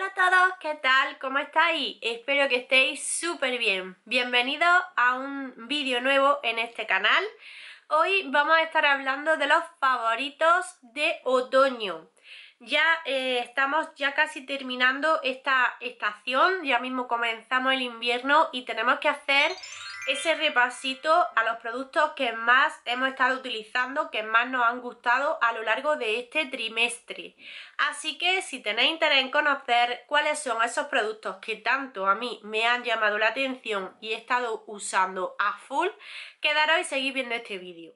Hola a todos, ¿qué tal? ¿Cómo estáis? Espero que estéis súper bien. Bienvenidos a un vídeo nuevo en este canal. Hoy vamos a estar hablando de los favoritos de otoño. Ya eh, estamos ya casi terminando esta estación, ya mismo comenzamos el invierno y tenemos que hacer ese repasito a los productos que más hemos estado utilizando, que más nos han gustado a lo largo de este trimestre. Así que si tenéis interés en conocer cuáles son esos productos que tanto a mí me han llamado la atención y he estado usando a full, quedaros y seguís viendo este vídeo.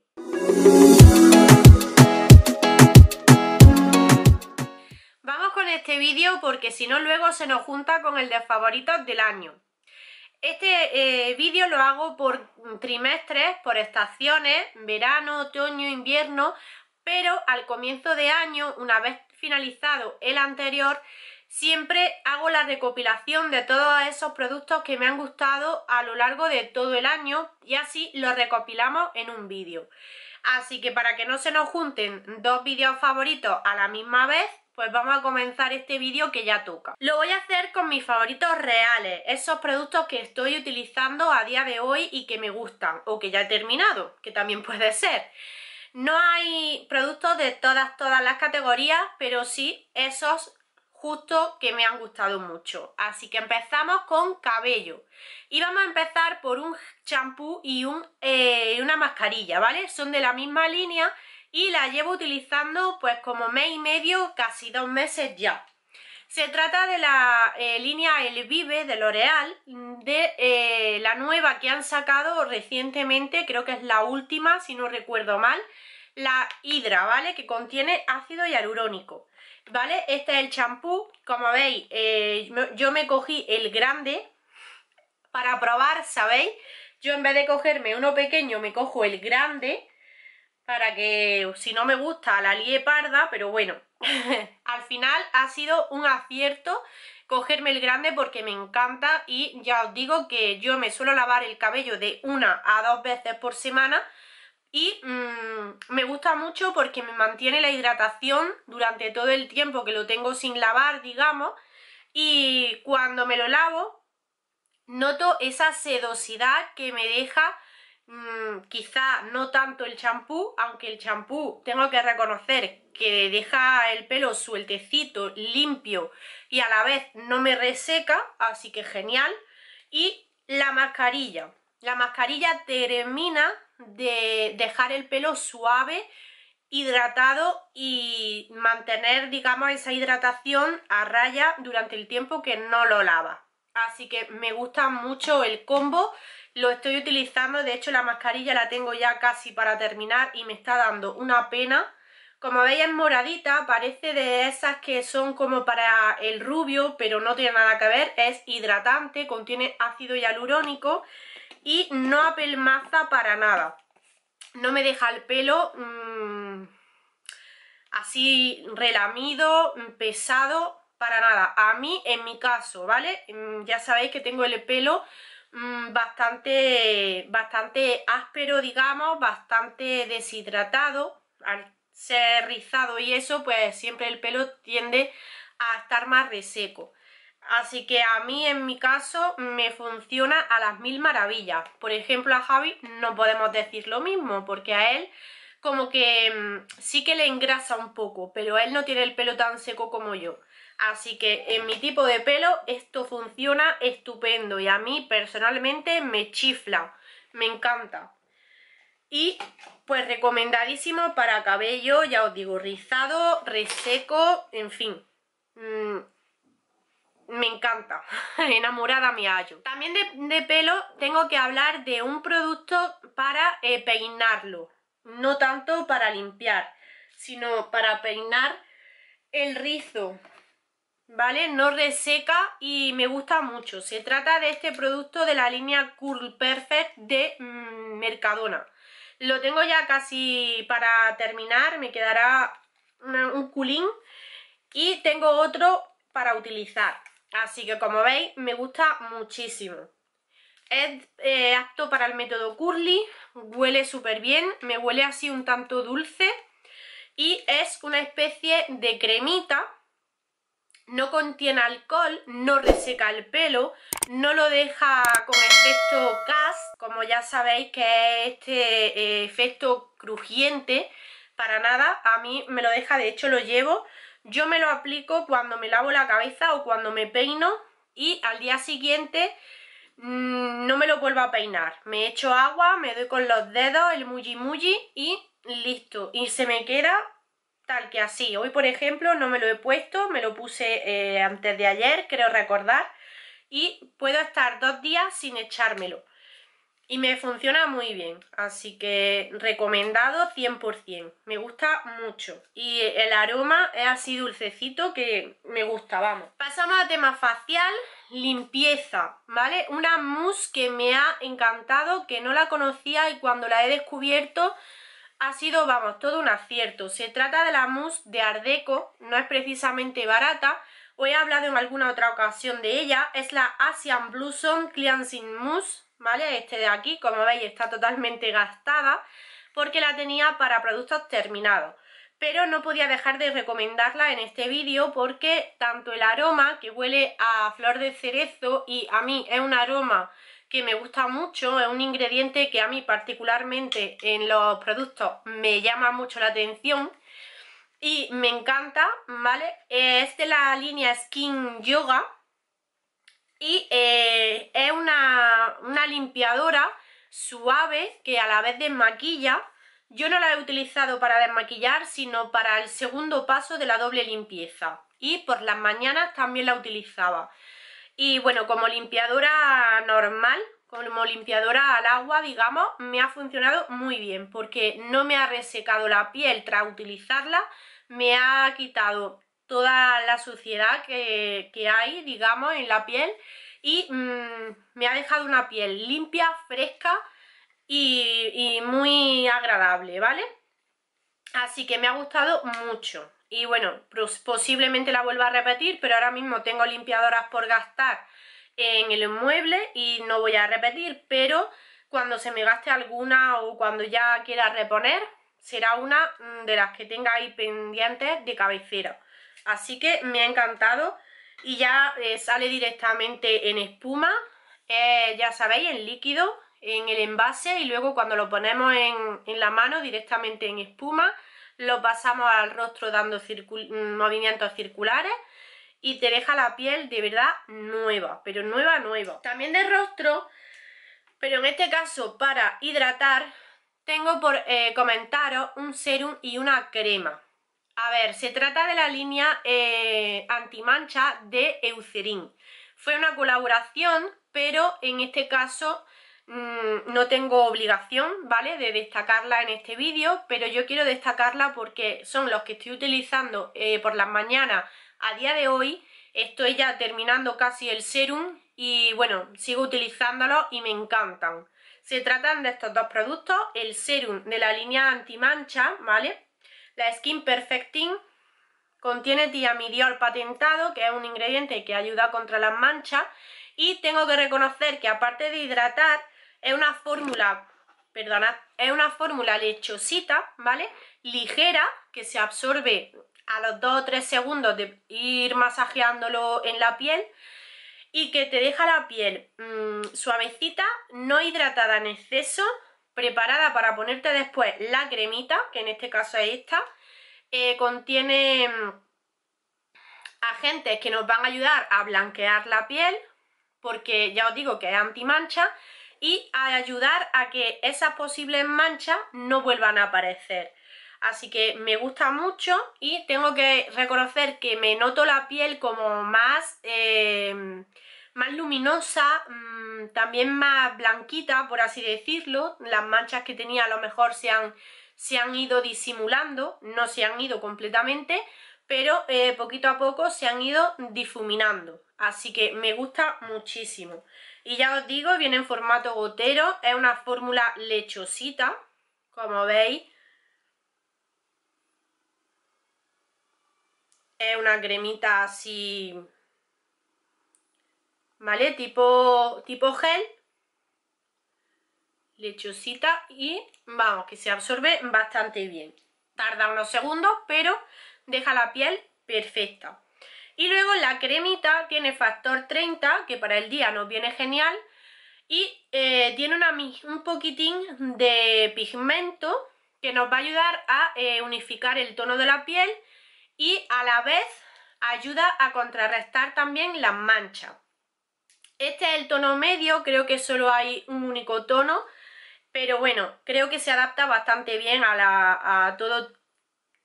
Vamos con este vídeo porque si no luego se nos junta con el de favoritos del año. Este eh, vídeo lo hago por trimestres, por estaciones, verano, otoño, invierno, pero al comienzo de año, una vez finalizado el anterior, siempre hago la recopilación de todos esos productos que me han gustado a lo largo de todo el año y así lo recopilamos en un vídeo. Así que para que no se nos junten dos vídeos favoritos a la misma vez, pues vamos a comenzar este vídeo que ya toca. Lo voy a hacer con mis favoritos reales, esos productos que estoy utilizando a día de hoy y que me gustan, o que ya he terminado, que también puede ser. No hay productos de todas, todas las categorías, pero sí esos justo que me han gustado mucho. Así que empezamos con cabello. Y vamos a empezar por un champú y un, eh, una mascarilla, ¿vale? Son de la misma línea y la llevo utilizando pues como mes y medio, casi dos meses ya. Se trata de la eh, línea El Vive de L'Oreal, de eh, la nueva que han sacado recientemente, creo que es la última, si no recuerdo mal, la Hidra, ¿vale? Que contiene ácido hialurónico, ¿vale? Este es el champú, como veis, eh, yo me cogí el grande para probar, ¿sabéis? Yo en vez de cogerme uno pequeño, me cojo el grande para que si no me gusta la lie parda, pero bueno, al final ha sido un acierto cogerme el grande porque me encanta y ya os digo que yo me suelo lavar el cabello de una a dos veces por semana y mm, me gusta mucho porque me mantiene la hidratación durante todo el tiempo que lo tengo sin lavar, digamos, y cuando me lo lavo noto esa sedosidad que me deja Mm, quizá no tanto el champú, aunque el champú tengo que reconocer que deja el pelo sueltecito, limpio y a la vez no me reseca, así que genial. Y la mascarilla, la mascarilla termina de dejar el pelo suave, hidratado y mantener, digamos, esa hidratación a raya durante el tiempo que no lo lava. Así que me gusta mucho el combo lo estoy utilizando, de hecho la mascarilla la tengo ya casi para terminar y me está dando una pena. Como veis es moradita, parece de esas que son como para el rubio, pero no tiene nada que ver, es hidratante, contiene ácido hialurónico y no apelmaza para nada. No me deja el pelo mm, así relamido, mm, pesado, para nada. A mí, en mi caso, ¿vale? Mm, ya sabéis que tengo el pelo Mm, bastante, bastante áspero, digamos, bastante deshidratado. Al ser rizado y eso, pues siempre el pelo tiende a estar más reseco. Así que a mí, en mi caso, me funciona a las mil maravillas. Por ejemplo, a Javi no podemos decir lo mismo, porque a él como que mm, sí que le engrasa un poco, pero él no tiene el pelo tan seco como yo. Así que en mi tipo de pelo esto funciona estupendo y a mí personalmente me chifla, me encanta. Y pues recomendadísimo para cabello, ya os digo, rizado, reseco, en fin. Mm, me encanta, enamorada me hallo. También de, pelo tengo que hablar de un producto para eh, peinarlo, no tanto para limpiar, sino para peinar el rizo. ¿vale? No reseca y me gusta mucho. Se trata de este producto de la línea Curl Perfect de mm, Mercadona. Lo tengo ya casi para terminar, me quedará un culín y tengo otro para utilizar. Así que como veis me gusta muchísimo. Es eh, apto para el método curly, huele súper bien, me huele así un tanto dulce y es una especie de cremita no contiene alcohol, no reseca el pelo, no lo deja con efecto gas, como ya sabéis que es este eh, efecto crujiente, para nada, a mí me lo deja, de hecho lo llevo, yo me lo aplico cuando me lavo la cabeza o cuando me peino y al día siguiente mm, no me lo vuelvo a peinar, me echo agua, me doy con los dedos, el Muji Muji y listo, y se me queda que así. Hoy, por ejemplo, no me lo he puesto, me lo puse eh, antes de ayer, creo recordar, y puedo estar dos días sin echármelo. Y me funciona muy bien, así que recomendado 100%, me gusta mucho. Y el aroma es así dulcecito que me gusta, vamos. Pasamos a tema facial, limpieza, ¿vale? Una mousse que me ha encantado, que no la conocía y cuando la he descubierto ha sido, vamos, todo un acierto. Se trata de la mousse de Ardeco, no es precisamente barata. Os he hablado en alguna otra ocasión de ella. Es la Asian sun Cleansing Mousse, ¿vale? Este de aquí, como veis, está totalmente gastada porque la tenía para productos terminados. Pero no podía dejar de recomendarla en este vídeo porque tanto el aroma, que huele a flor de cerezo y a mí es un aroma que me gusta mucho, es un ingrediente que a mí particularmente en los productos me llama mucho la atención y me encanta, ¿vale? Es de la línea Skin Yoga y eh, es una, una limpiadora suave que a la vez desmaquilla yo no la he utilizado para desmaquillar, sino para el segundo paso de la doble limpieza. Y por las mañanas también la utilizaba. Y bueno, como limpiadora normal, como limpiadora al agua, digamos, me ha funcionado muy bien porque no me ha resecado la piel tras utilizarla, me ha quitado toda la suciedad que, hay, digamos, en la piel y mm, me ha dejado una piel limpia, fresca y muy agradable, ¿vale? Así que me ha gustado mucho, y bueno, posiblemente la vuelva a repetir, pero ahora mismo tengo limpiadoras por gastar en el mueble y no voy a repetir, pero cuando se me gaste alguna o cuando ya quiera reponer, será una mm, de las que tenga ahí pendientes de cabecera. Así que me ha encantado y ya eh, sale directamente en espuma, eh, ya sabéis, en líquido, en el envase y luego cuando lo ponemos en la mano directamente en espuma lo pasamos al rostro dando mm, movimientos circulares y te deja la piel de verdad nueva, pero nueva, nueva. También de rostro, pero en este caso para hidratar, tengo por eh, comentaros un serum y una crema. A ver, se trata de la línea eh, antimancha de Eucerin. Fue una colaboración, pero en este caso Mm, no tengo obligación, ¿vale? De destacarla en este vídeo, pero yo quiero destacarla porque son los que estoy utilizando eh, por las mañanas a día de hoy. Estoy ya terminando casi el serum y bueno, sigo utilizándolo y me encantan. Se tratan de estos dos productos, el serum de la línea anti mancha, ¿vale? La Skin Perfecting contiene tiamidiol patentado, que es un ingrediente que ayuda contra las manchas y tengo que reconocer que aparte de hidratar, es una fórmula, perdonad, es una fórmula lechosita, ¿vale? Ligera, que se absorbe a los 2 o 3 segundos de ir masajeándolo en la piel y que te deja la piel mm, suavecita, no hidratada en exceso, preparada para ponerte después la cremita, que en este caso es esta, eh, contiene mm, agentes que nos van a ayudar a blanquear la piel, porque ya os digo que es antimancha, mancha y a ayudar a que esas posibles manchas no vuelvan a aparecer. Así que me gusta mucho y tengo que reconocer que me noto la piel como más, em, más luminosa, mm, también más blanquita, por así decirlo. Las manchas que tenía a lo mejor se han, se han ido disimulando, no se han ido completamente, pero eh, poquito a poco se han ido difuminando. Así que me gusta muchísimo. Y ya os digo, viene en formato gotero, es una fórmula lechosita, como veis. Es una cremita así, ¿vale? Tipo, tipo gel, lechosita y vamos, que se absorbe bastante bien. Tarda unos segundos, pero deja la piel perfecta. Y luego la cremita tiene factor 30, que para el día nos viene genial, y eh, tiene un poquitín de pigmento que nos va a ayudar a eh, unificar el tono de la piel y a la vez ayuda a contrarrestar también las manchas. Este es el tono medio, creo que solo hay un único tono, pero bueno, creo que se adapta bastante bien a, todo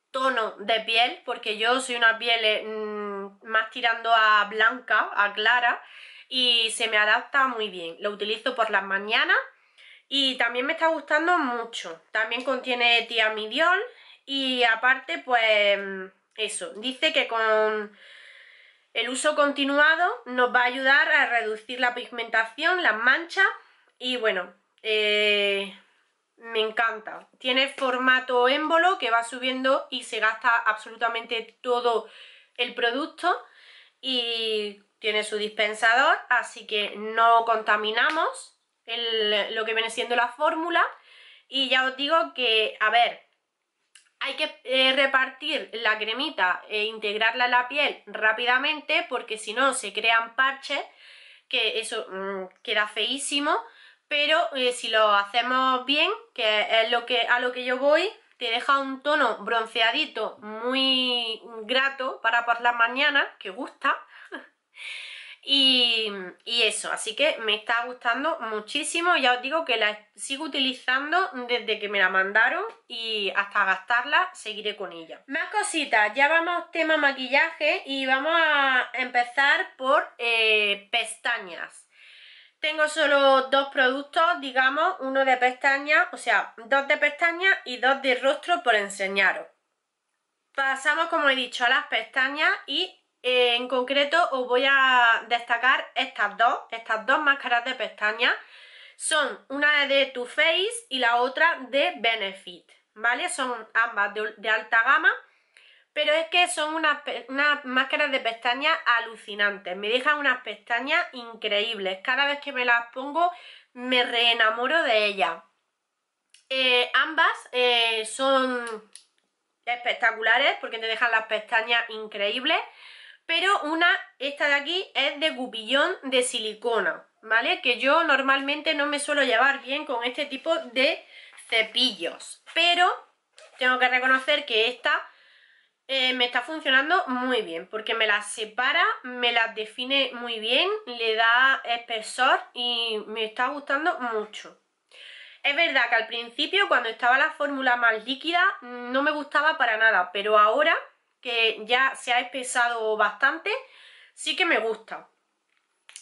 tono de piel, porque yo soy una piel... Eh, mm, más tirando a blanca, a clara, y se me adapta muy bien. Lo utilizo por las mañanas y también me está gustando mucho. También contiene tiamidiol y aparte pues eso, dice que con el uso continuado nos va a ayudar a reducir la pigmentación, las manchas y bueno, eh, me encanta. Tiene formato émbolo que va subiendo y se gasta absolutamente todo el producto y tiene su dispensador, así que no contaminamos lo que viene siendo la fórmula. Y ya os digo que, a ver, hay que eh, repartir la cremita e integrarla en la piel rápidamente porque si no se crean parches, que eso mm, queda feísimo, pero eh, si lo hacemos bien, que es lo que, a lo que yo voy, te deja un tono bronceadito muy grato para por la mañana, que gusta. y, eso, así que me está gustando muchísimo. Ya os digo que la sigo utilizando desde que me la mandaron y hasta gastarla seguiré con ella. Más cositas, ya vamos tema maquillaje y vamos a empezar por eh, pestañas. Tengo solo dos productos, digamos, uno de pestañas, o sea, dos de pestañas y dos de rostro por enseñaros. Pasamos, como he dicho, a las pestañas y eh, en concreto os voy a destacar estas dos, estas dos máscaras de pestañas. Son una de Too Faced y la otra de Benefit, ¿vale? Son ambas de alta gama pero es que son unas, máscaras de pestañas alucinantes. Me dejan unas pestañas increíbles. Cada vez que me las pongo me reenamoro de ellas. Eh, ambas eh, son espectaculares porque te dejan las pestañas increíbles. Pero una, esta de aquí, es de cupillón de silicona, ¿vale? Que yo normalmente no me suelo llevar bien con este tipo de cepillos. Pero tengo que reconocer que esta eh, me está funcionando muy bien porque me las separa, me las define muy bien, le da espesor y me está gustando mucho. Es verdad que al principio cuando estaba la fórmula más líquida no me gustaba para nada, pero ahora que ya se ha espesado bastante, sí que me gusta.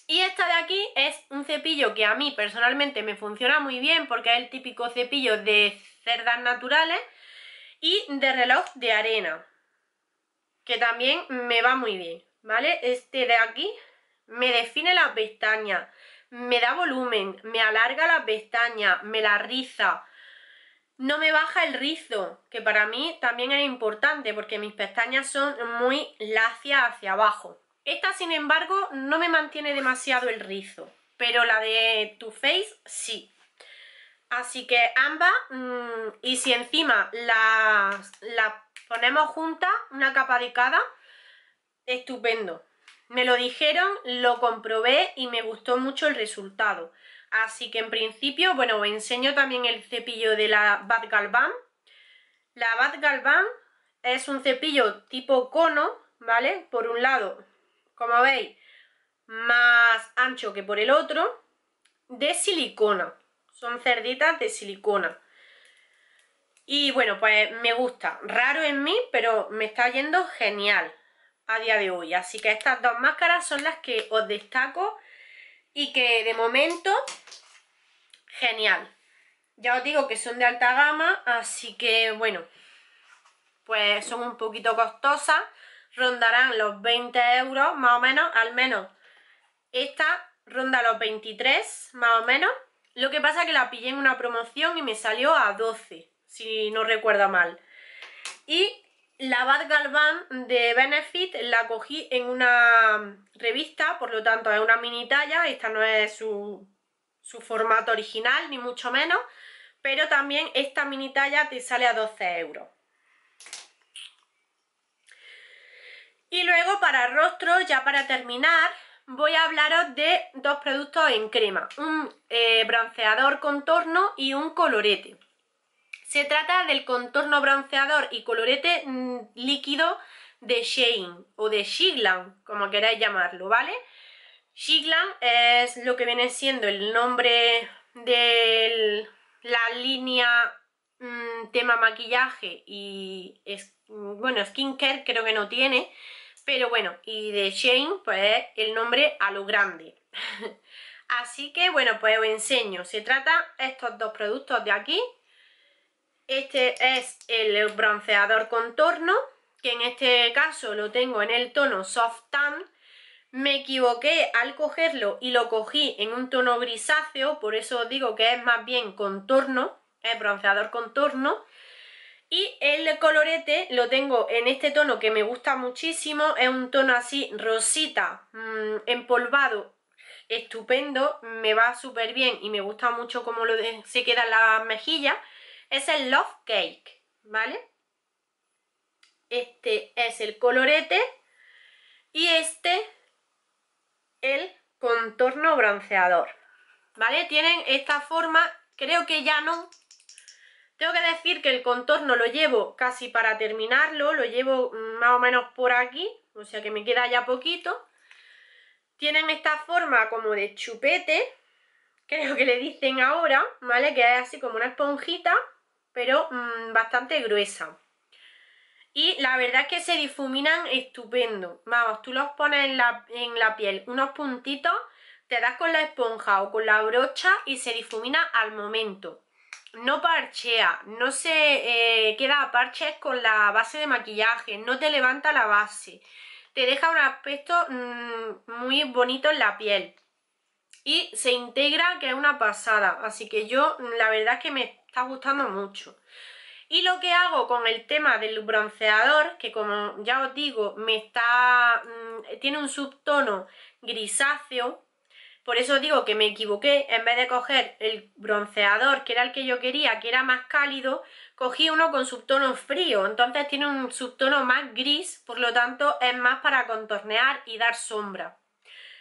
Y esta de aquí es un cepillo que a mí personalmente me funciona muy bien porque es el típico cepillo de cerdas naturales y de reloj de arena que también me va muy bien, ¿vale? Este de aquí me define las pestañas, me da volumen, me alarga las pestañas, me la riza, no me baja el rizo, que para mí también es importante porque mis pestañas son muy lacias hacia abajo. Esta, sin embargo, no me mantiene demasiado el rizo, pero la de Too Face sí. Así que ambas, mm, y si encima las, las Ponemos juntas una capa de cada. Estupendo. Me lo dijeron, lo comprobé y me gustó mucho el resultado. Así que en principio, bueno, os enseño también el cepillo de la Bad Galvan. La Bad Galvan es un cepillo tipo cono, ¿vale? Por un lado, como veis, más ancho que por el otro, de silicona. Son cerditas de silicona. Y bueno, pues me gusta. Raro en mí, pero me está yendo genial a día de hoy. Así que estas dos máscaras son las que os destaco y que de momento, genial. Ya os digo que son de alta gama, así que bueno, pues son un poquito costosas. Rondarán los 20 euros, más o menos, al menos. Esta ronda los 23, más o menos. Lo que pasa es que la pillé en una promoción y me salió a 12 si no recuerda mal. Y la Bad Galvan de Benefit la cogí en una revista, por lo tanto es una mini talla, esta no es su, formato original, ni mucho menos, pero también esta mini talla te sale a 12 euros. Y luego para rostro, ya para terminar, voy a hablaros de dos productos en crema, un eh, bronceador contorno y un colorete. Se trata del contorno bronceador y colorete mm, líquido de Shein o de Shiglan, como queráis llamarlo, ¿vale? Shiglan es lo que viene siendo el nombre de la línea mm, tema maquillaje y, es, bueno, skincare creo que no tiene, pero bueno, y de Shein pues el nombre a lo grande. Así que bueno, pues os enseño. Se trata estos dos productos de aquí, este es el bronceador contorno, que en este caso lo tengo en el tono Soft Tan. Me equivoqué al cogerlo y lo cogí en un tono grisáceo, por eso os digo que es más bien contorno, es bronceador contorno. Y el colorete lo tengo en este tono que me gusta muchísimo, es un tono así rosita, mm, empolvado, estupendo, me va súper bien y me gusta mucho cómo se queda las la mejilla. Es el Love Cake, ¿vale? Este es el colorete y este el contorno bronceador, ¿vale? Tienen esta forma, creo que ya no. Tengo que decir que el contorno lo llevo casi para terminarlo, lo llevo más o menos por aquí, o sea que me queda ya poquito. Tienen esta forma como de chupete, creo que le dicen ahora, ¿vale? Que es así como una esponjita pero mm, bastante gruesa. Y la verdad es que se difuminan estupendo. Vamos, tú los pones en la, piel unos puntitos, te das con la esponja o con la brocha y se difumina al momento. No parchea, no se eh, queda a parches con la base de maquillaje, no te levanta la base. Te deja un aspecto mm, muy bonito en la piel. Y se integra, que es una pasada. Así que yo, la verdad es que me está gustando mucho. Y lo que hago con el tema del bronceador, que como ya os digo, me está mm, tiene un subtono grisáceo, por eso digo que me equivoqué, en vez de coger el bronceador, que era el que yo quería, que era más cálido, cogí uno con subtono frío, entonces tiene un subtono más gris, por lo tanto es más para contornear y dar sombra.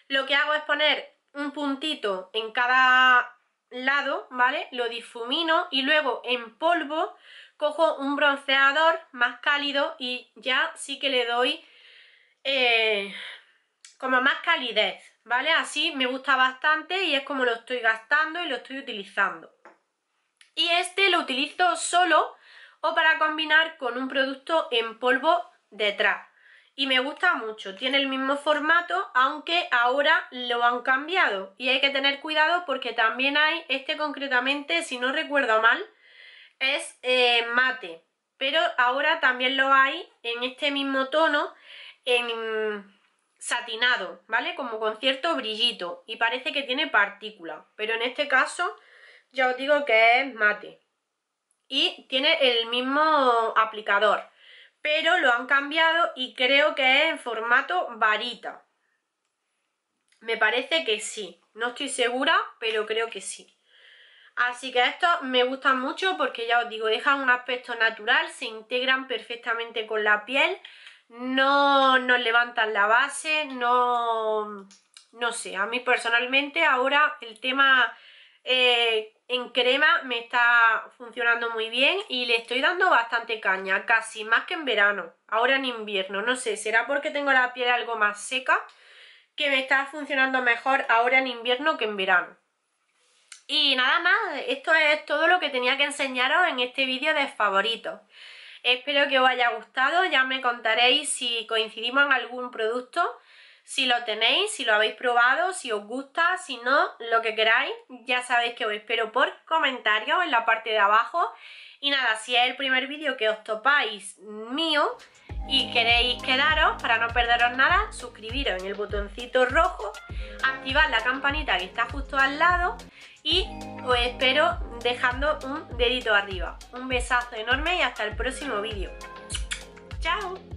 Lo que hago es poner un puntito en cada lado, ¿vale? Lo difumino y luego en polvo cojo un bronceador más cálido y ya sí que le doy eh, como más calidez, ¿vale? Así me gusta bastante y es como lo estoy gastando y lo estoy utilizando. Y este lo utilizo solo o para combinar con un producto en polvo detrás y me gusta mucho. Tiene el mismo formato, aunque ahora lo han cambiado. Y hay que tener cuidado porque también hay, este concretamente, si no recuerdo mal, es eh, mate. Pero ahora también lo hay en este mismo tono, en satinado, ¿vale? Como con cierto brillito. Y parece que tiene partícula. Pero en este caso, ya os digo que es mate. Y tiene el mismo aplicador pero lo han cambiado y creo que es en formato varita. Me parece que sí, no estoy segura, pero creo que sí. Así que estos me gustan mucho porque ya os digo, dejan un aspecto natural, se integran perfectamente con la piel, no nos levantan la base, no... no sé, a mí personalmente ahora el tema eh, en crema me está funcionando muy bien y le estoy dando bastante caña, casi más que en verano, ahora en invierno, no sé, será porque tengo la piel algo más seca que me está funcionando mejor ahora en invierno que en verano. Y nada más, esto es todo lo que tenía que enseñaros en este vídeo de favoritos. Espero que os haya gustado, ya me contaréis si coincidimos en algún producto si lo tenéis, si lo habéis probado, si os gusta, si no, lo que queráis, ya sabéis que os espero por comentarios en la parte de abajo. Y nada, si es el primer vídeo que os topáis mío y queréis quedaros, para no perderos nada, suscribiros en el botoncito rojo, activad la campanita que está justo al lado y os espero dejando un dedito arriba. Un besazo enorme y hasta el próximo vídeo. ¡Chao!